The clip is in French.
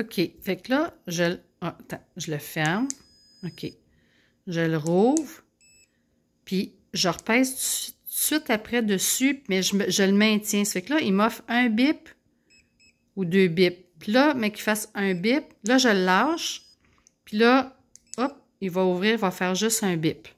OK. Fait que là, je, ah, je le ferme. OK. Je le rouvre. Puis, je repasse tout de suite après dessus, mais je, le maintiens. fait que là, il m'offre un bip ou deux bips. Puis là, mais qu'il fasse un bip. Là, je le lâche. Puis là, hop, il va ouvrir, il va faire juste un bip.